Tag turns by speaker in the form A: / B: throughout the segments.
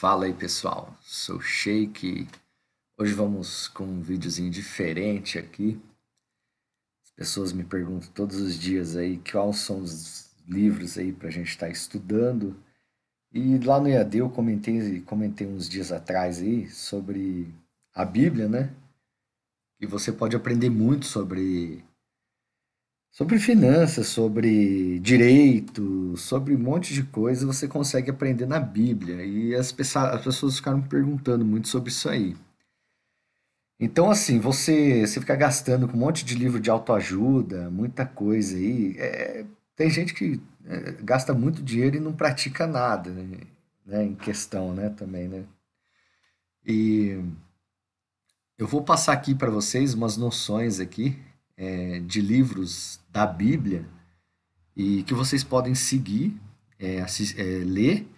A: Fala aí pessoal, sou Shake. Hoje vamos com um videozinho diferente aqui. As pessoas me perguntam todos os dias aí quais são os livros aí para a gente estar tá estudando. E lá no IAD eu comentei, comentei uns dias atrás aí sobre a Bíblia, né? E você pode aprender muito sobre Sobre finanças, sobre direito, sobre um monte de coisa você consegue aprender na Bíblia. E as, as pessoas ficaram me perguntando muito sobre isso aí. Então, assim, você, você fica gastando com um monte de livro de autoajuda, muita coisa aí. é, tem gente que é, gasta muito dinheiro e não pratica nada né, né, em questão né, também. Né? E eu vou passar aqui para vocês umas noções aqui é, de livros da Bíblia e que vocês podem seguir, é, assist, é, ler.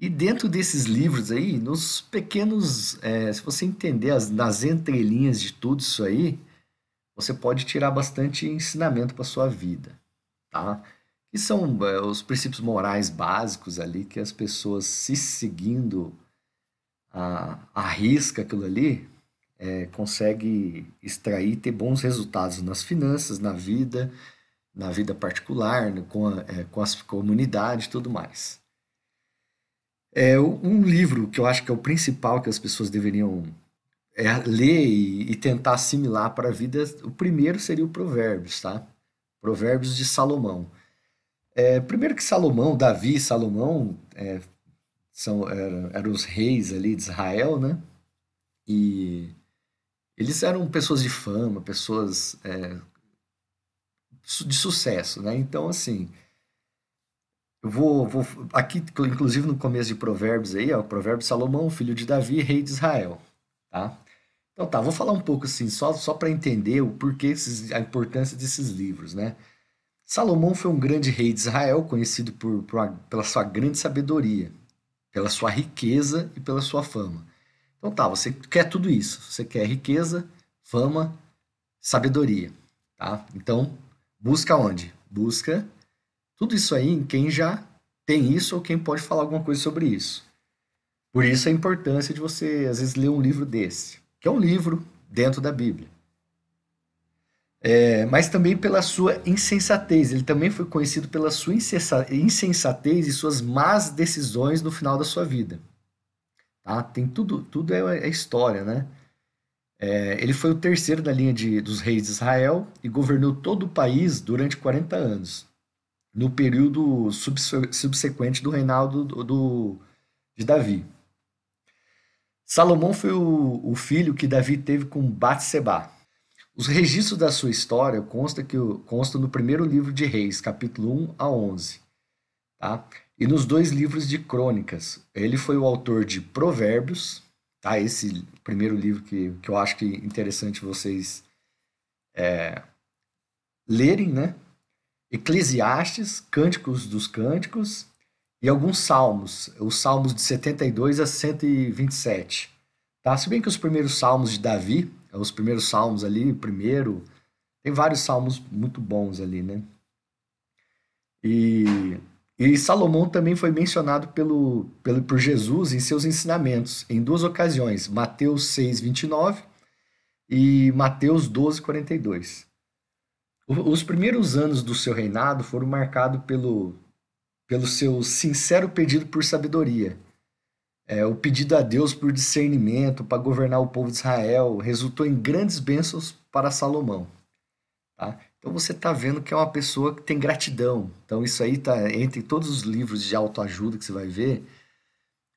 A: E dentro desses livros aí, nos pequenos, é, se você entender as, nas entrelinhas de tudo isso aí, você pode tirar bastante ensinamento para sua vida, tá? Que são é, os princípios morais básicos ali que as pessoas se seguindo a, a risca aquilo ali, é, consegue extrair ter bons resultados nas finanças, na vida, na vida particular, com a, é, com as comunidades e tudo mais. É um livro que eu acho que é o principal que as pessoas deveriam é, ler e, e tentar assimilar para a vida. O primeiro seria o Provérbios, tá? Provérbios de Salomão. É, primeiro que Salomão, Davi e Salomão é, são, eram, eram os reis ali de Israel, né? E eles eram pessoas de fama, pessoas é, de sucesso, né? Então, assim, eu vou, vou aqui, inclusive no começo de Provérbios aí, ó, Provérbio Salomão, filho de Davi, rei de Israel, tá? Então tá, vou falar um pouco assim, só, só para entender o porquê, esses, a importância desses livros, né? Salomão foi um grande rei de Israel, conhecido por, por, pela sua grande sabedoria, pela sua riqueza e pela sua fama. Então tá, você quer tudo isso. Você quer riqueza, fama, sabedoria, tá? Então, busca onde? Busca tudo isso aí em quem já tem isso ou quem pode falar alguma coisa sobre isso. Por isso a importância de você, às vezes, ler um livro desse, que é um livro dentro da Bíblia. É, mas também pela sua insensatez. Ele também foi conhecido pela sua insensatez e suas más decisões no final da sua vida. Tá? Tem tudo, tudo é, é história, né? É, ele foi o terceiro da linha de, dos reis de Israel e governou todo o país durante 40 anos, no período subsequente do reinado do, do, de Davi. Salomão foi o, o, filho que Davi teve com Batseba. Os registros da sua história constam, constam no primeiro livro de Reis, capítulo 1 a 11. Tá? e nos dois livros de crônicas. Ele foi o autor de Provérbios, tá? esse primeiro livro que, que eu acho que é interessante vocês é, lerem, né? Eclesiastes, Cânticos dos Cânticos e alguns salmos, os salmos de 72 a 127. Tá? Se bem que os primeiros salmos de Davi, os primeiros salmos ali, primeiro, tem vários salmos muito bons ali, né? E e Salomão também foi mencionado pelo, pelo, por Jesus em seus ensinamentos, em duas ocasiões, Mateus 6, 29 e Mateus 12, 42. Os primeiros anos do seu reinado foram marcados pelo, pelo seu sincero pedido por sabedoria. É, o pedido a Deus por discernimento para governar o povo de Israel resultou em grandes bênçãos para Salomão. Tá? Então você está vendo que é uma pessoa que tem gratidão. Então isso aí está entre todos os livros de autoajuda que você vai ver.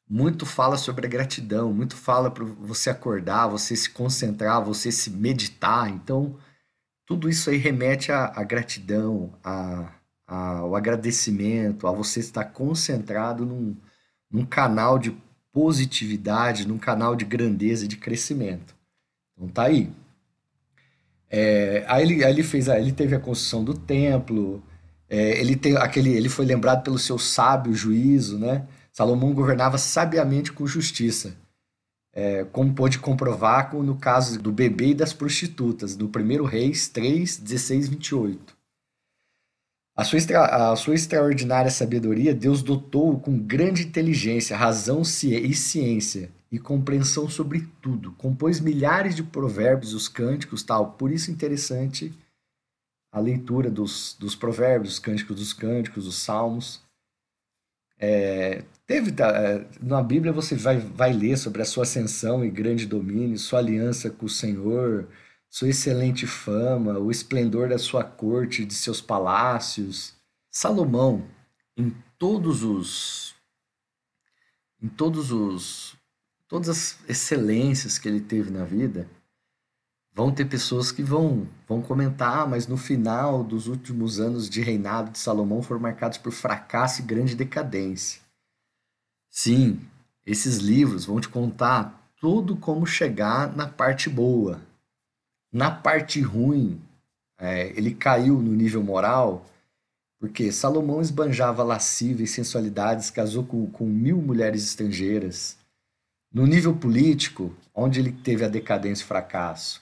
A: Muito fala sobre a gratidão, muito fala para você acordar, você se concentrar, você se meditar. Então tudo isso aí remete à, gratidão, ao agradecimento, a você estar concentrado num, num canal de positividade, num canal de grandeza, de crescimento. Então tá aí. É, aí, ele, aí ele fez, aí ele teve a construção do templo, é, ele, tem aquele, ele foi lembrado pelo seu sábio juízo, né? Salomão governava sabiamente com justiça, é, como pôde comprovar no caso do bebê e das prostitutas, do 1 Reis 3, 16, 28. A sua, extra, a sua extraordinária sabedoria, Deus dotou-o com grande inteligência, razão e ciência e compreensão sobre tudo. Compôs milhares de provérbios, os cânticos, tal. Por isso interessante a leitura dos, dos provérbios, os cânticos dos cânticos, os salmos. É, teve tá, é, na Bíblia você vai, vai ler sobre a sua ascensão e grande domínio, sua aliança com o Senhor, sua excelente fama, o esplendor da sua corte, de seus palácios. Salomão, em todos os em todos os todas as excelências que ele teve na vida, vão ter pessoas que vão, vão comentar, mas no final dos últimos anos de reinado de Salomão foram marcados por fracasso e grande decadência. Sim, esses livros vão te contar tudo como chegar na parte boa. Na parte ruim, é, ele caiu no nível moral, porque Salomão esbanjava lasciva e sensualidades, casou com, com mil mulheres estrangeiras, no nível político, onde ele teve a decadência e fracasso,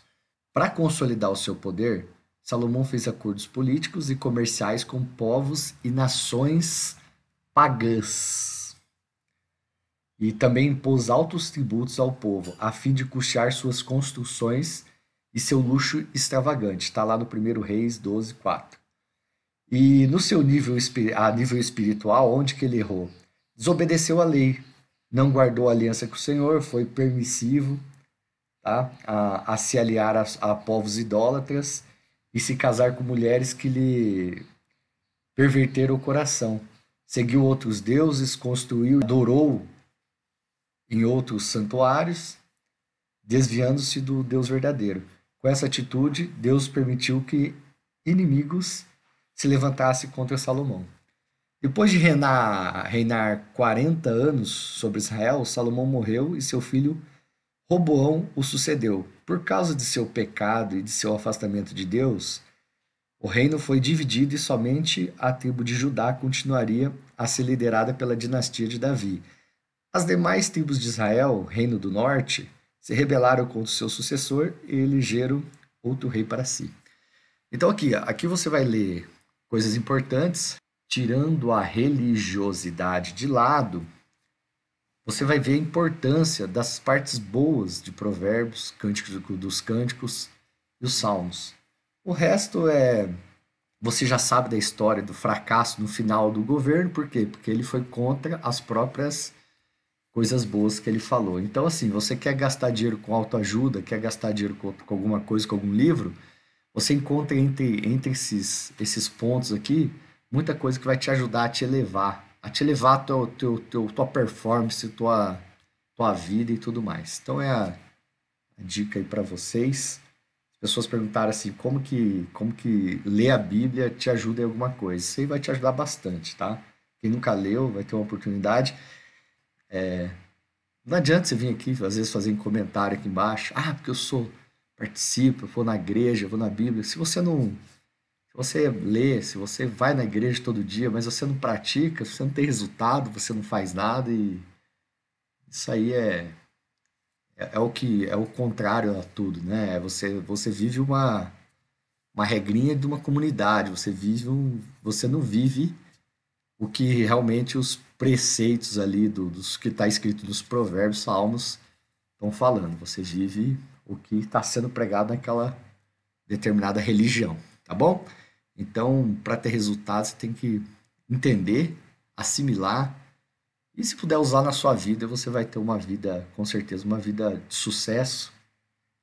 A: para consolidar o seu poder, Salomão fez acordos políticos e comerciais com povos e nações pagãs. E também impôs altos tributos ao povo, a fim de custear suas construções e seu luxo extravagante. Está lá no 1 Reis 12, 4. E no seu nível, a nível espiritual, onde que ele errou? Desobedeceu a lei, não guardou aliança com o Senhor, foi permissivo tá? a, a se aliar a, a povos idólatras e se casar com mulheres que lhe perverteram o coração. Seguiu outros deuses, construiu, adorou em outros santuários, desviando-se do Deus verdadeiro. Com essa atitude, Deus permitiu que inimigos se levantassem contra Salomão. Depois de reinar, reinar 40 anos sobre Israel, Salomão morreu e seu filho Roboão o sucedeu. Por causa de seu pecado e de seu afastamento de Deus, o reino foi dividido e somente a tribo de Judá continuaria a ser liderada pela dinastia de Davi. As demais tribos de Israel, reino do norte, se rebelaram contra o seu sucessor e elegeram outro rei para si. Então aqui, aqui você vai ler coisas importantes tirando a religiosidade de lado, você vai ver a importância das partes boas de Provérbios, Cântico dos Cânticos e os Salmos. O resto é. Você já sabe da história do fracasso no final do governo, por quê? Porque ele foi contra as próprias coisas boas que ele falou. Então, assim, você quer gastar dinheiro com autoajuda, quer gastar dinheiro com, com alguma coisa, com algum livro, você encontra entre, entre esses, esses pontos aqui muita coisa que vai te ajudar a te elevar, a te elevar a tua teu, teu, tua performance, tua, tua vida e tudo mais. Então é a, a dica aí para vocês. As pessoas perguntaram assim, como que, como que ler a Bíblia te ajuda em alguma coisa? Isso aí vai te ajudar bastante, tá? Quem nunca leu vai ter uma oportunidade. É, não adianta você vir aqui, às vezes, fazer um comentário aqui embaixo. Ah, porque eu sou, participo, eu vou na igreja, eu vou na Bíblia. Se você não você lê, se você vai na igreja todo dia, mas você não pratica, você não tem resultado, você não faz nada e isso aí é é, é o que é o contrário a tudo, né? É você você vive uma uma regrinha de uma comunidade, você vive um, você não vive o que realmente os preceitos ali do, dos que está escrito nos provérbios, salmos estão falando. Você vive o que está sendo pregado naquela determinada religião, tá bom? Então, para ter resultado, você tem que entender, assimilar e se puder usar na sua vida, você vai ter uma vida, com certeza, uma vida de sucesso,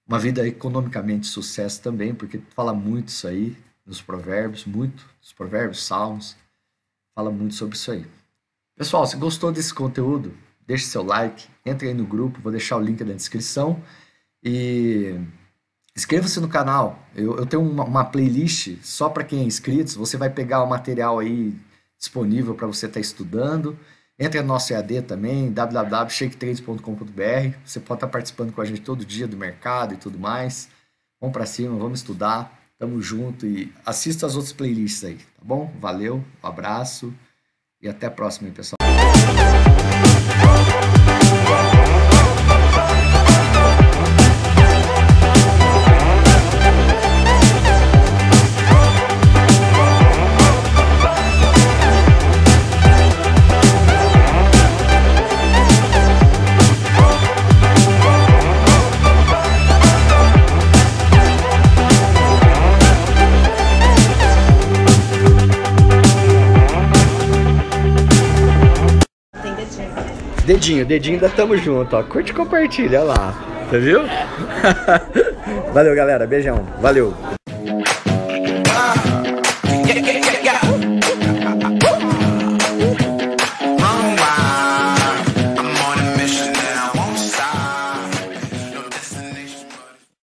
A: uma vida economicamente de sucesso também, porque fala muito isso aí nos provérbios, muito, os provérbios, salmos, fala muito sobre isso aí. Pessoal, se gostou desse conteúdo, deixe seu like, entre aí no grupo, vou deixar o link na descrição e Inscreva-se no canal. Eu, eu tenho uma, uma playlist só para quem é inscrito. Você vai pegar o material aí disponível para você estar tá estudando. Entre no nosso EAD também, www.shaketrades.com.br. Você pode estar tá participando com a gente todo dia do mercado e tudo mais. Vamos para cima, vamos estudar. Tamo junto e assista as outras playlists aí, tá bom? Valeu, um abraço e até a próxima, pessoal. Dedinho, dedinho ainda Tamo Junto, ó. Curte e compartilha, ó lá. Você viu? É. Valeu, galera. Beijão. Valeu.